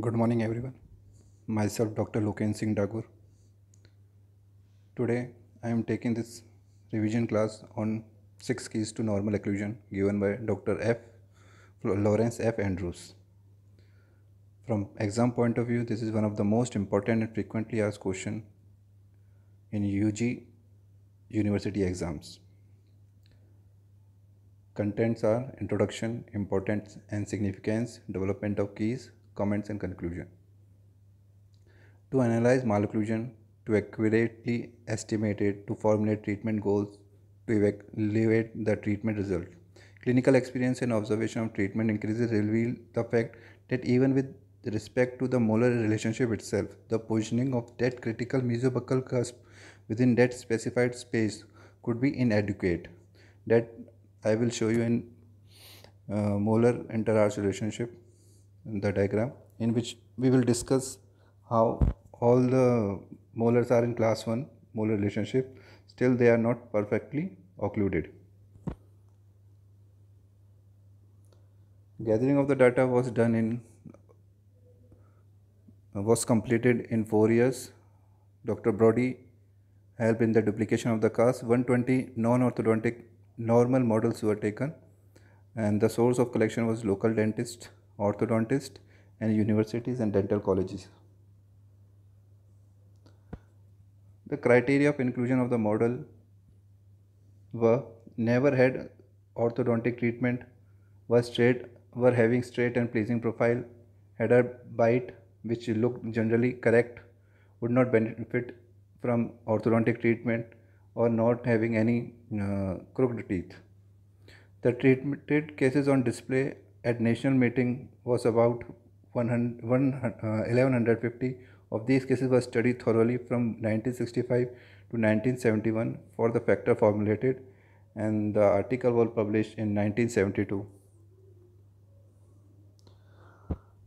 Good morning, everyone. Myself, Dr. Loken Singh Dagur. Today, I am taking this revision class on six keys to normal occlusion given by Dr. F. Lawrence F. Andrews. From exam point of view, this is one of the most important and frequently asked question in UG university exams. Contents are introduction, importance and significance, development of keys, Comments and conclusion. To analyze malocclusion, to accurately estimate it, to formulate treatment goals, to evaluate the treatment result. Clinical experience and observation of treatment increases reveal the fact that even with respect to the molar relationship itself, the positioning of that critical mesobuccal cusp within that specified space could be inadequate. That I will show you in uh, molar interarch relationship the diagram in which we will discuss how all the molars are in class 1 molar relationship still they are not perfectly occluded. Gathering of the data was done in was completed in 4 years. Dr. Brody helped in the duplication of the cast. 120 non-orthodontic normal models were taken and the source of collection was local dentist orthodontists, and universities and dental colleges. The criteria of inclusion of the model were never had orthodontic treatment, were straight, were having straight and pleasing profile, had a bite which looked generally correct, would not benefit from orthodontic treatment or not having any uh, crooked teeth. The treated cases on display at national meeting was about 1150 uh, of these cases were studied thoroughly from 1965 to 1971 for the factor formulated and the article was published in 1972.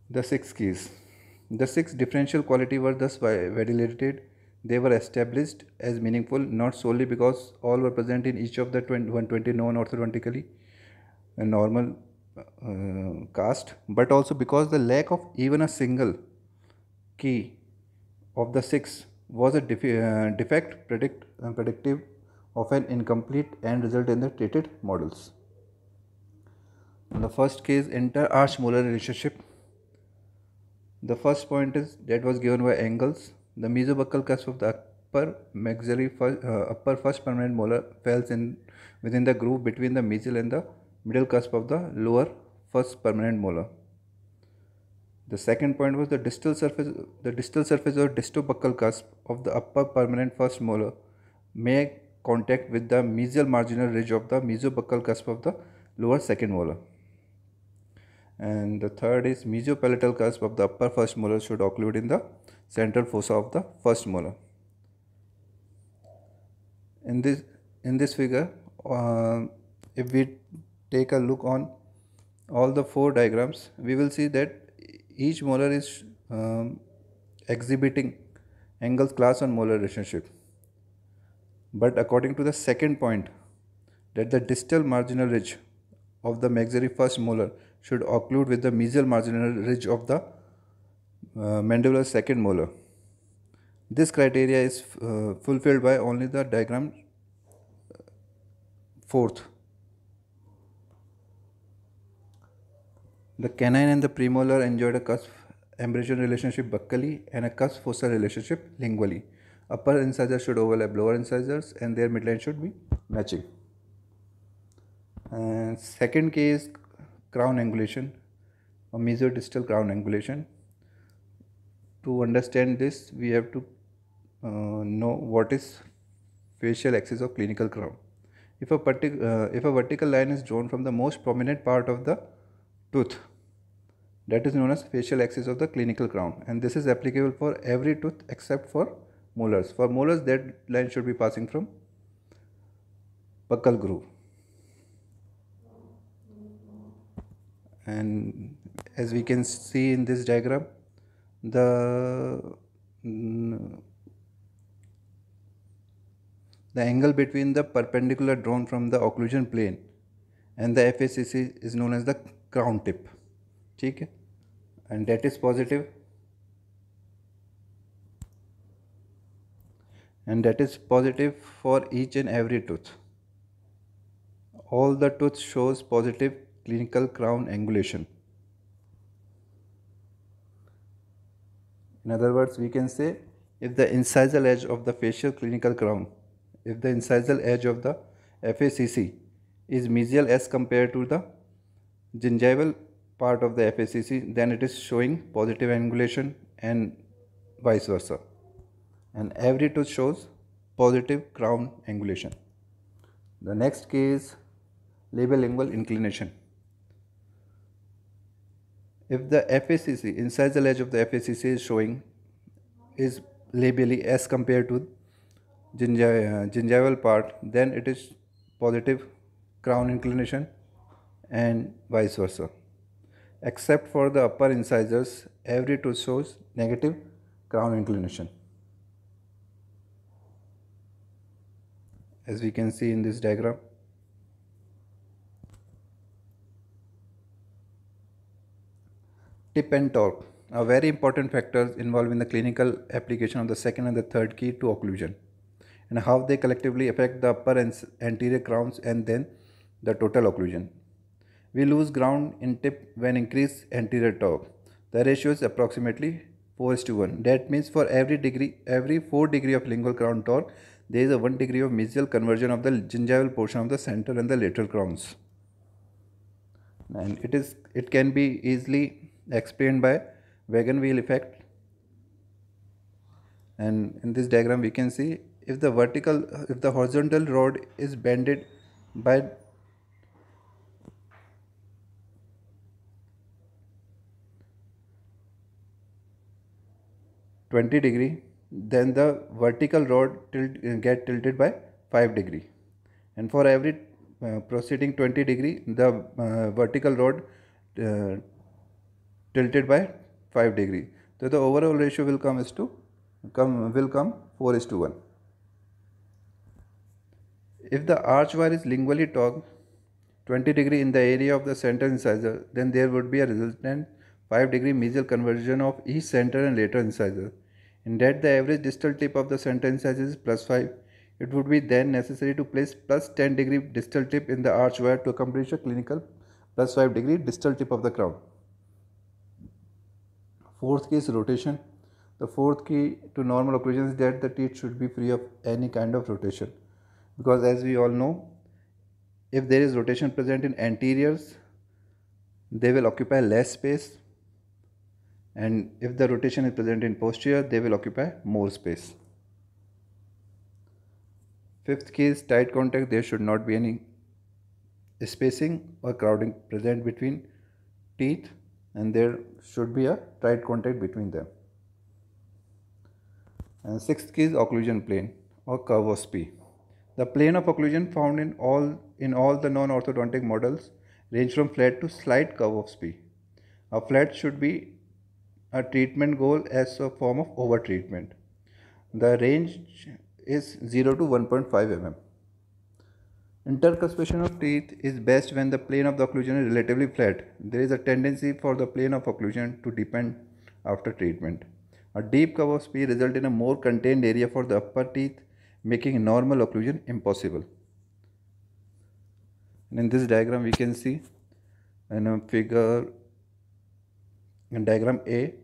The six keys. The six differential quality were thus validated. They were established as meaningful not solely because all were present in each of the 120 known orthodontically uh, normal uh, cast but also because the lack of even a single key of the 6 was a def uh, defect predict uh, predictive of an incomplete end result in the treated models. In the first case enter arch molar relationship. The first point is that was given by angles. The mesobuccal cusp of the upper maxillary first, uh, upper first permanent molar falls in within the groove between the mesial and the middle cusp of the lower first permanent molar. The second point was the distal surface the distal surface or distobuccal cusp of the upper permanent first molar may contact with the mesial marginal ridge of the mesobuccal cusp of the lower second molar. And the third is mesiopalatal cusp of the upper first molar should occlude in the central fossa of the first molar. In this in this figure, uh, if we take a look on all the four diagrams we will see that each molar is um, exhibiting Engel's class on molar relationship but according to the second point that the distal marginal ridge of the maxillary first molar should occlude with the mesial marginal ridge of the uh, mandibular second molar. This criteria is uh, fulfilled by only the diagram uh, fourth. The canine and the premolar enjoyed a cusp embrasion relationship buccally and a cusp fossa relationship lingually. Upper incisors should overlap lower incisors and their midline should be matching. And second case crown angulation or mesodistal crown angulation. To understand this, we have to uh, know what is facial axis of clinical crown. If a, partic- uh, if a vertical line is drawn from the most prominent part of the tooth that is known as facial axis of the clinical crown and this is applicable for every tooth except for molars. For molars that line should be passing from buccal groove. And as we can see in this diagram, the the angle between the perpendicular drawn from the occlusion plane and the FACC is known as the crown tip ठीक and that is positive, and that is positive for each and every tooth. All the tooth shows positive clinical crown angulation. In other words, we can say if the incisal edge of the facial clinical crown, if the incisal edge of the FACC is mesial as compared to the gingival part of the FACC then it is showing positive angulation and vice versa and every tooth shows positive crown angulation. The next case lingual inclination. If the FACC incisal edge of the FACC is showing is labially as compared to uh, gingival part then it is positive crown inclination and vice versa. Except for the upper incisors, every tooth shows negative crown inclination. As we can see in this diagram. Tip and torque are very important factors involved in the clinical application of the second and the third key to occlusion and how they collectively affect the upper and anterior crowns and then the total occlusion. We lose ground in tip when increase anterior torque. The ratio is approximately 4 is to 1. That means for every degree, every 4 degree of lingual crown torque, there is a 1 degree of mesial conversion of the gingival portion of the center and the lateral crowns. And it is it can be easily explained by wagon wheel effect. And in this diagram we can see if the vertical if the horizontal rod is bended by 20 degree then the vertical rod tilt uh, get tilted by 5 degree and for every uh, proceeding 20 degree the uh, vertical rod uh, tilted by 5 degree so the overall ratio will come is to come will come 4 is to 1 if the arch wire is lingually torque 20 degree in the area of the center incisor then there would be a resultant 5 degree mesial conversion of each center and later incisor and that the average distal tip of the sentence size is plus 5, it would be then necessary to place plus 10 degree distal tip in the arch wire to accomplish a clinical plus 5 degree distal tip of the crown. Fourth key is rotation. The fourth key to normal occlusion is that the teeth should be free of any kind of rotation because as we all know, if there is rotation present in anteriors, they will occupy less space and if the rotation is present in posterior they will occupy more space fifth case tight contact there should not be any spacing or crowding present between teeth and there should be a tight contact between them and sixth case occlusion plane or curve of P. The plane of occlusion found in all in all the non-orthodontic models range from flat to slight curve of P. A flat should be a treatment goal as a form of overtreatment. The range is 0 to 1.5 mm. Intercuspation of teeth is best when the plane of the occlusion is relatively flat. There is a tendency for the plane of occlusion to depend after treatment. A deep curve of speech results in a more contained area for the upper teeth, making normal occlusion impossible. And in this diagram, we can see in a figure in diagram A,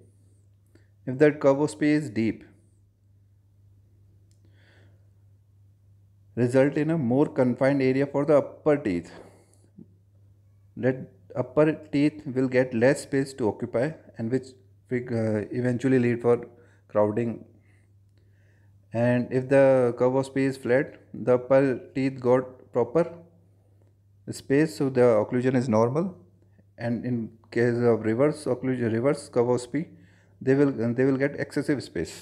if that cover space is deep result in a more confined area for the upper teeth that upper teeth will get less space to occupy and which uh, eventually lead for crowding and if the cover space is flat the upper teeth got proper space so the occlusion is normal and in case of reverse occlusion reverse cover speed they will they will get excessive space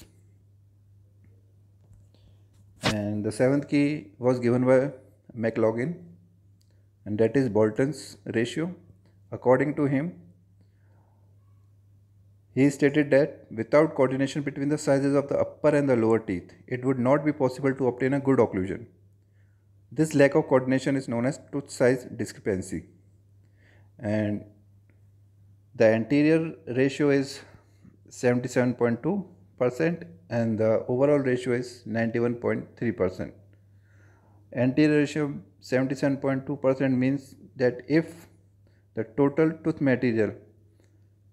and the seventh key was given by McLaughlin and that is Bolton's ratio according to him he stated that without coordination between the sizes of the upper and the lower teeth it would not be possible to obtain a good occlusion this lack of coordination is known as tooth size discrepancy and the anterior ratio is 77.2% and the overall ratio is 91.3%. Anterior ratio 77.2% means that if the total tooth material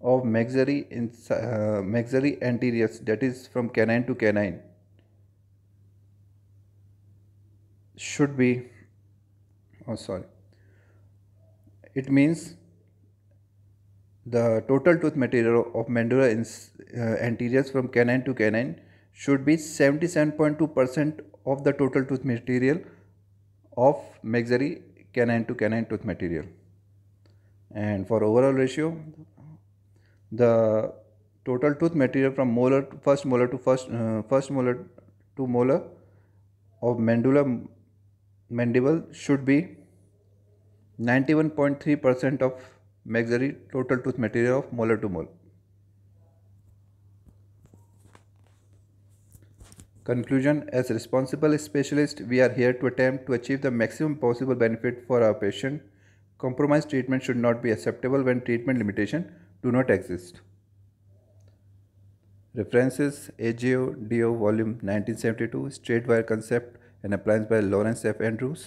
of maxillary in uh, maxillary anterior, that is from canine to canine should be oh sorry it means the total tooth material of mandibular in, uh, anteriors from canine to canine should be 77.2% of the total tooth material of maxillary canine to canine tooth material. And for overall ratio, the total tooth material from molar to first molar to first uh, first molar to molar of mandula mandible should be 91.3% of maxillary total tooth material of molar to mole. Conclusion As responsible specialists, we are here to attempt to achieve the maximum possible benefit for our patient. Compromised treatment should not be acceptable when treatment limitation do not exist. References AGO DO Volume 1972 Straight Wire Concept and Appliance by Lawrence F. Andrews